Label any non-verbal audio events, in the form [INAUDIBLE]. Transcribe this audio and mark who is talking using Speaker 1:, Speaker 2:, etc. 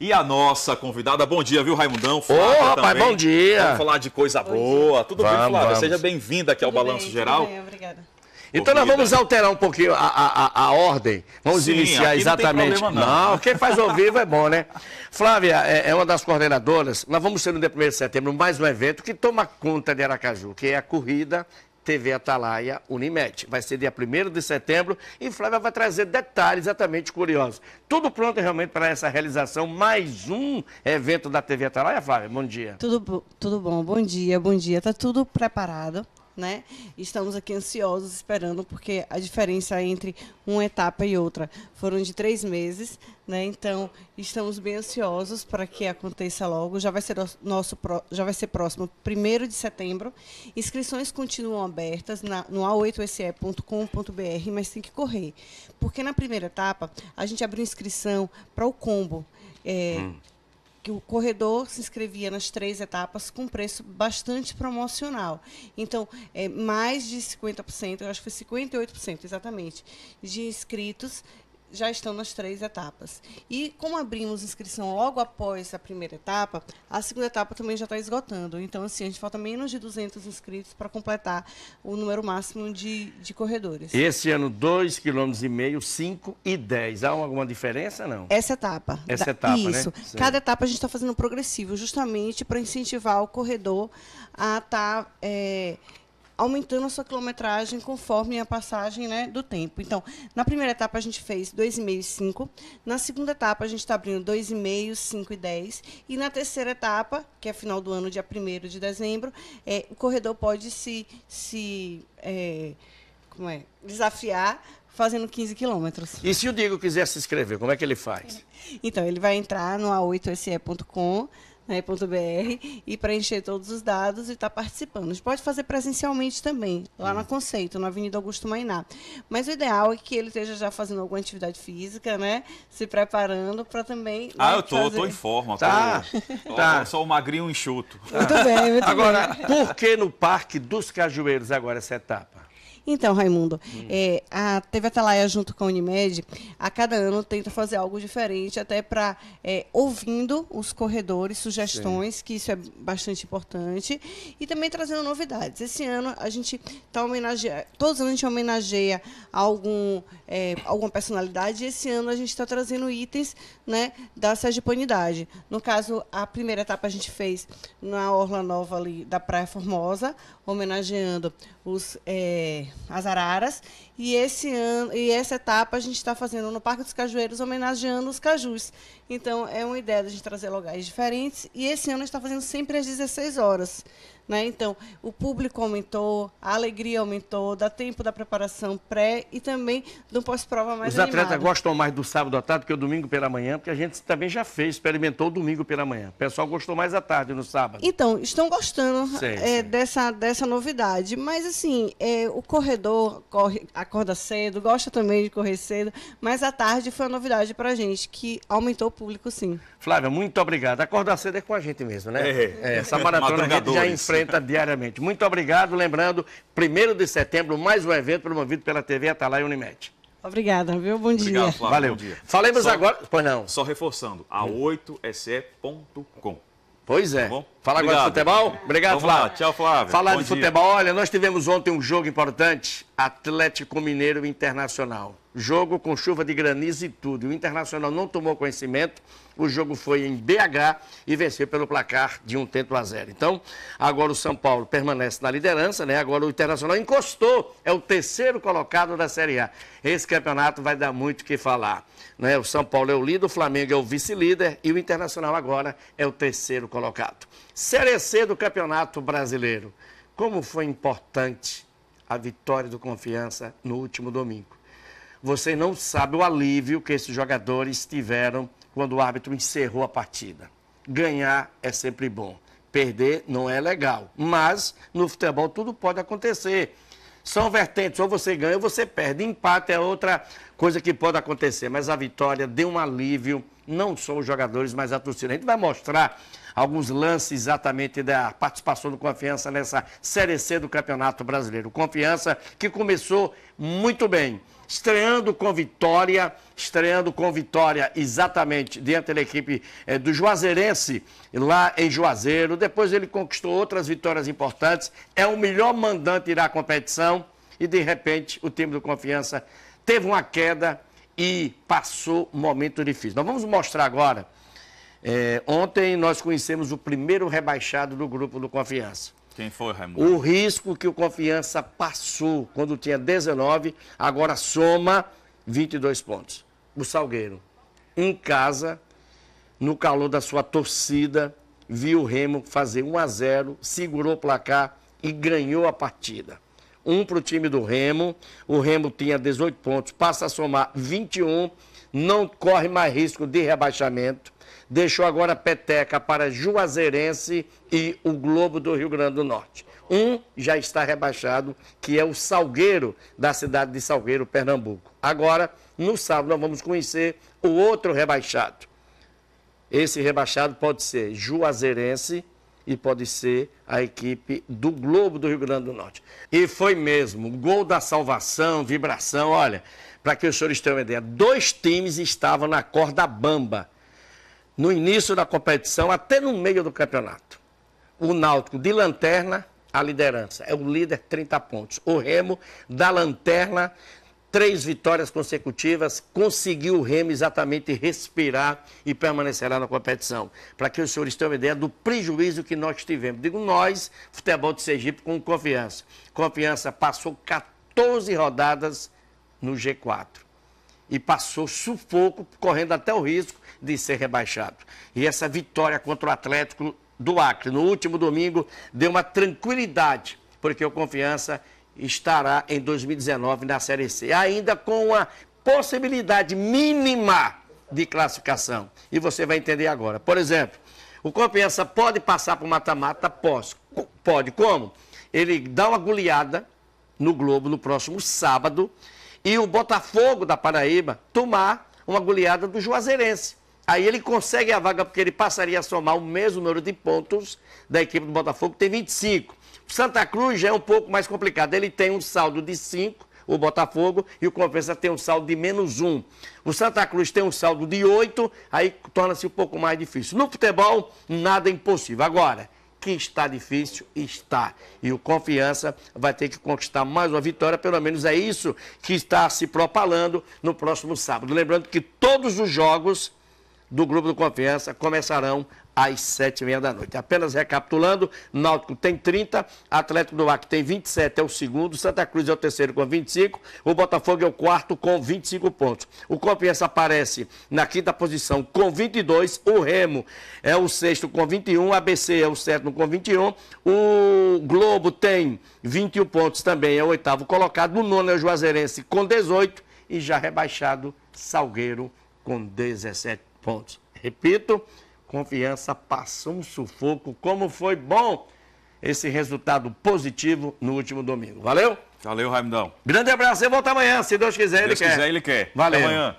Speaker 1: E a nossa convidada, bom dia, viu, Raimundão? Flávia Ô, rapaz, bom dia! Vamos falar de coisa boa. Tudo vamos, bem, Flávia? Vamos. Seja bem-vinda aqui ao tudo Balanço bem, Geral. Tudo bem, obrigada. Então nós vamos alterar um pouquinho a, a, a ordem. Vamos Sim, iniciar exatamente. Não, não. não, quem faz ao vivo é bom, né? Flávia é, é, uma das coordenadoras. Nós vamos ter no dia 1 de setembro mais um evento que toma conta de Aracaju, que é a corrida TV Atalaia Unimed. Vai ser dia 1 de setembro e Flávia vai trazer detalhes exatamente curiosos. Tudo pronto realmente para essa realização, mais um evento da TV Atalaia, Flávia? Bom dia.
Speaker 2: Tudo, tudo bom, bom dia, bom dia. Está tudo preparado né? Estamos aqui ansiosos, esperando, porque a diferença é entre uma etapa e outra foram de três meses, né? Então, estamos bem ansiosos para que aconteça logo. Já vai ser nosso, já vai ser próximo, primeiro de setembro. Inscrições continuam abertas na, no a8se.com.br, mas tem que correr, porque na primeira etapa a gente abriu inscrição para o combo. É, hum que o corredor se inscrevia nas três etapas com preço bastante promocional. Então, é, mais de 50%, eu acho que foi 58% exatamente, de inscritos já estão nas três etapas. E como abrimos inscrição logo após a primeira etapa, a segunda etapa também já está esgotando. Então, assim, a gente falta menos de 200 inscritos para completar o número máximo de, de corredores.
Speaker 1: Esse ano, 2,5 km, 5 e 10. Há alguma diferença, não? Essa etapa. Essa da, etapa, né? Isso. Né? Cada
Speaker 2: etapa a gente está fazendo progressivo, justamente para incentivar o corredor a estar... Tá, é, aumentando a sua quilometragem conforme a passagem né, do tempo. Então, na primeira etapa a gente fez 2,5 e 5, na segunda etapa a gente está abrindo 2,5, 5 e 10, e na terceira etapa, que é final do ano, dia 1 de dezembro, é, o corredor pode se, se é, como é, desafiar fazendo 15 quilômetros.
Speaker 1: E se o Diego quiser se inscrever, como é que ele faz?
Speaker 2: Então, ele vai entrar no a8se.com, www.conceito.br né, e preencher todos os dados e estar tá participando. A gente pode fazer presencialmente também, lá na Conceito, na Avenida Augusto Mainá. Mas o ideal é que ele esteja já fazendo alguma atividade física, né? Se preparando para também. Né, ah, né, eu tô, fazer... tô em forma. Tá.
Speaker 1: Tô... [LAUGHS] tá. Só o magrinho enxuto. Muito bem, muito agora, bem. Agora, por que no Parque dos Cajueiros agora essa etapa?
Speaker 2: Então, Raimundo, hum. é, a TV Atalaia, junto com a Unimed, a cada ano tenta fazer algo diferente, até para é, ouvindo os corredores, sugestões, Sim. que isso é bastante importante, e também trazendo novidades. Esse ano a gente está homenageando, todos os anos a gente homenageia algum, é, alguma personalidade, e esse ano a gente está trazendo itens né, da sergipanidade. No caso, a primeira etapa a gente fez na Orla Nova ali da Praia Formosa, homenageando os. É, as araras e esse ano e essa etapa a gente está fazendo no Parque dos Cajueiros, homenageando os cajus. Então é uma ideia da gente trazer locais diferentes. E esse ano a gente está fazendo sempre às 16 horas. Né? Então, o público aumentou, a alegria aumentou, dá tempo da preparação pré e também do pós-prova mais Os atletas gostam
Speaker 1: mais do sábado à tarde que o domingo pela manhã, porque a gente também já fez, experimentou o domingo pela manhã. O pessoal gostou mais à tarde no sábado.
Speaker 2: Então, estão gostando sim, é, sim. Dessa, dessa novidade. Mas, assim, é, o corredor corre a acorda cedo, gosta também de correr cedo, mas a tarde foi uma novidade para a gente, que aumentou o público sim.
Speaker 1: Flávia, muito obrigado. Acordar cedo é com a gente mesmo, né? É, é essa maratona a gente já enfrenta diariamente. Muito obrigado. Lembrando, 1 de setembro, mais um evento promovido pela TV Atalaia Unimed. Obrigada, viu? Bom dia. Obrigado, Valeu. Bom dia. Falemos só, agora. Pois não. Só reforçando, a8se.com. É pois é. Tá bom? Falar agora de futebol? Obrigado, Vamos Flávio. Lá. Tchau, Flávio. Falar Bom de dia. futebol, olha, nós tivemos ontem um jogo importante, Atlético Mineiro Internacional. Jogo com chuva de granizo e tudo. O Internacional não tomou conhecimento, o jogo foi em BH e venceu pelo placar de um tento a zero. Então, agora o São Paulo permanece na liderança, né? Agora o Internacional encostou, é o terceiro colocado da Série A. Esse campeonato vai dar muito o que falar. Né? O São Paulo é o líder, o Flamengo é o vice-líder e o Internacional agora é o terceiro colocado. Série C do Campeonato Brasileiro. Como foi importante a vitória do Confiança no último domingo. Você não sabe o alívio que esses jogadores tiveram quando o árbitro encerrou a partida. Ganhar é sempre bom, perder não é legal, mas no futebol tudo pode acontecer são vertentes, ou você ganha ou você perde. Empate é outra coisa que pode acontecer, mas a vitória deu um alívio, não só os jogadores, mas a torcida. A gente vai mostrar alguns lances exatamente da participação do Confiança nessa Série C do Campeonato Brasileiro. Confiança que começou muito bem estreando com vitória, estreando com vitória exatamente diante da equipe é, do Juazeirense, lá em Juazeiro. Depois ele conquistou outras vitórias importantes, é o melhor mandante da competição e de repente o time do Confiança teve uma queda e passou um momento difícil. Nós vamos mostrar agora. É, ontem nós conhecemos o primeiro rebaixado do grupo do Confiança. Quem foi, Raimundo? O risco que o Confiança passou quando tinha 19, agora soma 22 pontos. O Salgueiro, em casa, no calor da sua torcida, viu o Remo fazer 1 a 0, segurou o placar e ganhou a partida. Um para o time do Remo, o Remo tinha 18 pontos, passa a somar 21, não corre mais risco de rebaixamento deixou agora peteca para Juazeirense e o Globo do Rio Grande do Norte. Um já está rebaixado, que é o Salgueiro, da cidade de Salgueiro, Pernambuco. Agora, no sábado, nós vamos conhecer o outro rebaixado. Esse rebaixado pode ser Juazeirense e pode ser a equipe do Globo do Rio Grande do Norte. E foi mesmo, gol da salvação, vibração, olha, para que os senhores tenham uma ideia, dois times estavam na corda bamba no início da competição até no meio do campeonato. O Náutico de lanterna, a liderança. É o líder, 30 pontos. O Remo da lanterna, três vitórias consecutivas, conseguiu o Remo exatamente respirar e permanecerá na competição. Para que os senhores tenham uma ideia do prejuízo que nós tivemos. Digo nós, futebol de Sergipe, com confiança. Confiança passou 14 rodadas no G4 e passou sufoco, correndo até o risco de ser rebaixado. E essa vitória contra o Atlético do Acre no último domingo deu uma tranquilidade, porque o Confiança estará em 2019 na Série C, ainda com uma possibilidade mínima de classificação. E você vai entender agora. Por exemplo, o Confiança pode passar para o mata-mata? Pode. Pode. Como? Ele dá uma goleada no Globo no próximo sábado e o Botafogo da Paraíba tomar uma goleada do Juazeirense. Aí ele consegue a vaga porque ele passaria a somar o mesmo número de pontos da equipe do Botafogo, que tem 25. O Santa Cruz já é um pouco mais complicado. Ele tem um saldo de 5, o Botafogo, e o Confiança tem um saldo de menos 1. Um. O Santa Cruz tem um saldo de 8, aí torna-se um pouco mais difícil. No futebol, nada é impossível. Agora, que está difícil, está. E o Confiança vai ter que conquistar mais uma vitória, pelo menos é isso que está se propalando no próximo sábado. Lembrando que todos os jogos do Grupo do Confiança começarão às sete e meia da noite. Apenas recapitulando, Náutico tem 30, Atlético do Mar que tem 27, é o segundo, Santa Cruz é o terceiro com 25, o Botafogo é o quarto com 25 pontos. O Confiança aparece na quinta posição com 22, o Remo é o sexto com 21, ABC é o sétimo com 21, o Globo tem 21 pontos também, é o oitavo colocado, o nono é o Juazeirense com 18 e já rebaixado Salgueiro com 17 pontos. Repito, Confiança passou um sufoco. Como foi bom esse resultado positivo no último domingo. Valeu? Valeu, Raimundão. Grande abraço e volta amanhã, se Deus quiser, se Deus ele quiser, quer. ele quer. Valeu. Até amanhã.